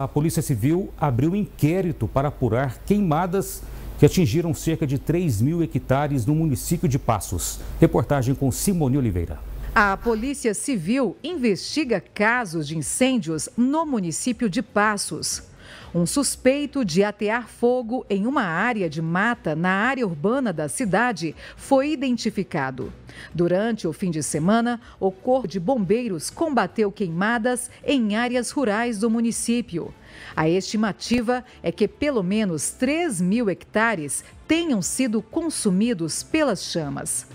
A Polícia Civil abriu inquérito para apurar queimadas que atingiram cerca de 3 mil hectares no município de Passos. Reportagem com Simone Oliveira. A Polícia Civil investiga casos de incêndios no município de Passos. Um suspeito de atear fogo em uma área de mata na área urbana da cidade foi identificado. Durante o fim de semana, o Corpo de Bombeiros combateu queimadas em áreas rurais do município. A estimativa é que pelo menos 3 mil hectares tenham sido consumidos pelas chamas.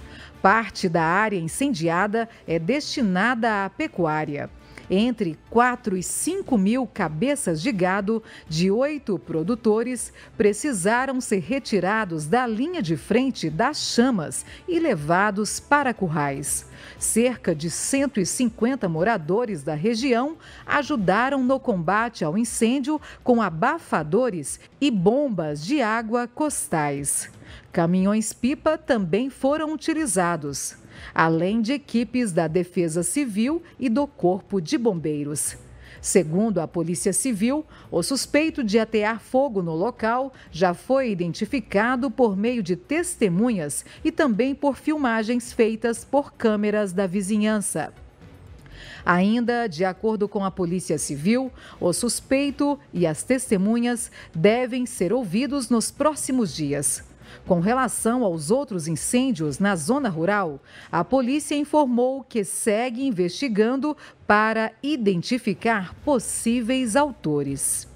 Parte da área incendiada é destinada à pecuária entre 4 e 5 mil cabeças de gado de oito produtores precisaram ser retirados da linha de frente das chamas e levados para currais. Cerca de 150 moradores da região ajudaram no combate ao incêndio com abafadores e bombas de água costais. Caminhões-pipa também foram utilizados, além de equipes da Defesa Civil e do Corpo de Bombeiros. Segundo a Polícia Civil, o suspeito de atear fogo no local já foi identificado por meio de testemunhas e também por filmagens feitas por câmeras da vizinhança. Ainda, de acordo com a Polícia Civil, o suspeito e as testemunhas devem ser ouvidos nos próximos dias. Com relação aos outros incêndios na zona rural, a polícia informou que segue investigando para identificar possíveis autores.